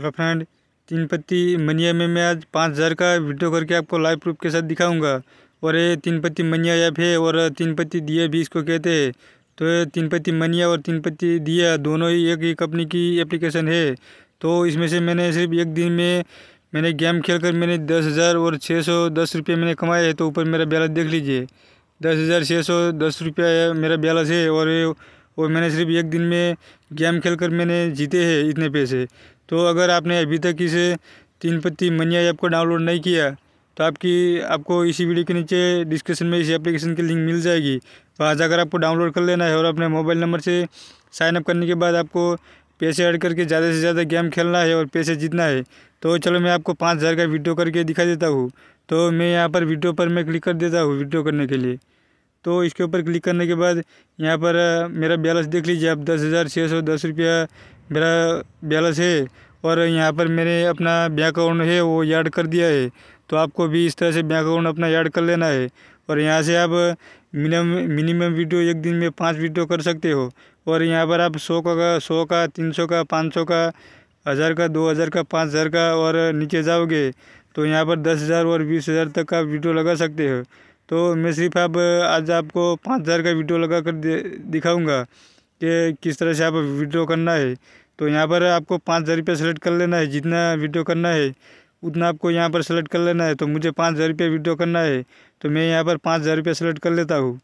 hello friend तीन पत्ती मनिया में मैं आज पाँच हज़ार का वीडियो करके आपको लाइव प्रूफ के साथ दिखाऊंगा और ये तीन पत्ती मनिया ऐप है और तीन पत्ती दिया भी इसको कहते हैं तो ये तीन पत्ती मनिया और तीन पत्ती दिया दोनों ही एक ही कंपनी की एप्लीकेशन है तो इसमें से मैंने सिर्फ एक दिन में मैंने गेम खेल कर मैंने दस हज़ार और छः सौ दस रुपये मैंने कमाए है तो ऊपर मेरा बैलेंस देख लीजिए दस हज़ार छः सौ दस रुपया मेरा बैलेंस है और और मैंने सिर्फ एक दिन में गेम खेल कर मैंने जीते हैं इतने पैसे तो अगर आपने अभी तक इसे तीन पत्ती मनिया ऐप को डाउनलोड नहीं किया तो आपकी आपको इसी वीडियो के नीचे डिस्क्रिप्शन में इसी एप्लीकेशन की लिंक मिल जाएगी वहाँ जाकर आपको डाउनलोड कर लेना है और अपने मोबाइल नंबर से साइनअप करने के बाद आपको पैसे ऐड करके ज़्यादा से ज़्यादा गेम खेलना है और पैसे जीतना है तो चलो मैं आपको पाँच हज़ार का वीडियो करके दिखा देता हूँ तो मैं यहाँ पर वीडियो पर मैं क्लिक कर देता हूँ वीडियो करने के लिए तो इसके ऊपर क्लिक करने के बाद यहाँ पर मेरा बैलेंस देख लीजिए आप दस हज़ार छः सौ दस रुपया मेरा बैलेंस है और यहाँ पर मैंने अपना बैंक अकाउंट है वो ऐड कर दिया है तो आपको भी इस तरह से बैंक अकाउंट अपना ऐड कर लेना है और यहाँ से आप मिनिमम मिनिमम वीडियो एक दिन में पाँच वीडियो कर सकते हो और यहाँ पर आप सौ का सौ का तीन सौ का पाँच सौ का हज़ार का दो हज़ार का पाँच हज़ार का और नीचे जाओगे तो यहाँ पर दस हज़ार और बीस हज़ार तक का वीडियो लगा सकते हो तो मैं सिर्फ आप आज आपको पाँच हज़ार का वीडियो लगा कर दिखाऊँगा कि किस तरह से आप वीडियो करना है तो यहाँ पर आपको पाँच हज़ार रुपया सेलेक्ट कर लेना है जितना वीडियो करना है उतना आपको यहाँ पर सेलेक्ट कर लेना है तो मुझे पाँच हज़ार रुपया वीडियो करना है तो मैं यहाँ पर पाँच हज़ार रुपया सेलेक्ट कर लेता हूँ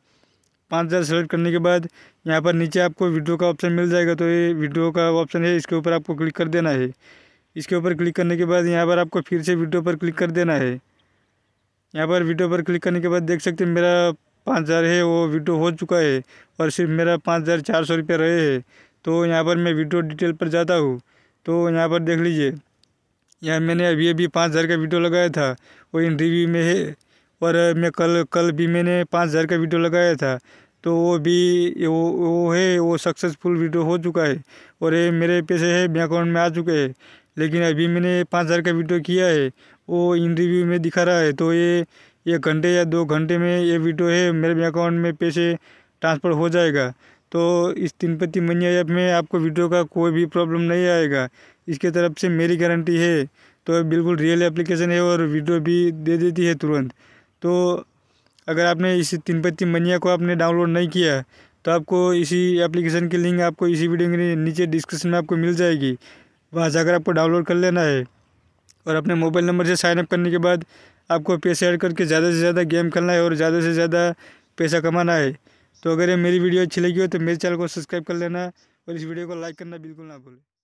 पाँच हज़ार सेलेक्ट करने के बाद यहाँ पर नीचे आपको वीडियो का ऑप्शन मिल जाएगा तो ये वीडियो का ऑप्शन है इसके ऊपर आपको क्लिक कर देना है इसके ऊपर क्लिक करने के बाद यहाँ पर आपको फिर से वीडियो पर क्लिक कर देना है यहाँ पर वीडियो पर क्लिक करने के बाद देख सकते हैं मेरा पाँच हज़ार है वो वीडियो हो चुका है और सिर्फ मेरा पाँच हज़ार चार सौ रुपये रहे है तो यहाँ पर मैं वीडियो डिटेल पर जाता हूँ तो यहाँ पर देख लीजिए यहाँ मैंने अभी अभी पाँच हज़ार का वीडियो लगाया था वो इन रिव्यू में है और मैं कल कल भी मैंने पाँच हज़ार का वीडियो लगाया था तो वो भी वो वो है वो सक्सेसफुल वीडियो हो चुका है और ये मेरे पैसे है बैंक अकाउंट में आ चुके हैं लेकिन अभी मैंने पाँच हज़ार का वीडियो किया है वो इन रिव्यू में दिखा रहा है तो ये एक घंटे या दो घंटे में ये वीडियो है मेरे अकाउंट में पैसे ट्रांसफ़र हो जाएगा तो इस तिनपति मनिया ऐप में आपको वीडियो का कोई भी प्रॉब्लम नहीं आएगा इसके तरफ से मेरी गारंटी है तो बिल्कुल रियल एप्लीकेशन है और वीडियो भी दे देती है तुरंत तो अगर आपने इस तिनपत्ती मनिया को आपने डाउनलोड नहीं किया तो आपको इसी एप्लीकेशन की लिंक आपको इसी वीडियो के नीचे डिस्क्रिप्शन में आपको मिल जाएगी वहाँ जाकर आपको डाउनलोड कर लेना है और अपने मोबाइल नंबर से साइनअप करने के बाद आपको पैसे ऐड करके ज़्यादा से ज़्यादा गेम खेलना है और ज़्यादा से ज़्यादा पैसा कमाना है तो अगर ये मेरी वीडियो अच्छी लगी हो तो मेरे चैनल को सब्सक्राइब कर लेना और इस वीडियो को लाइक करना बिल्कुल ना भूलें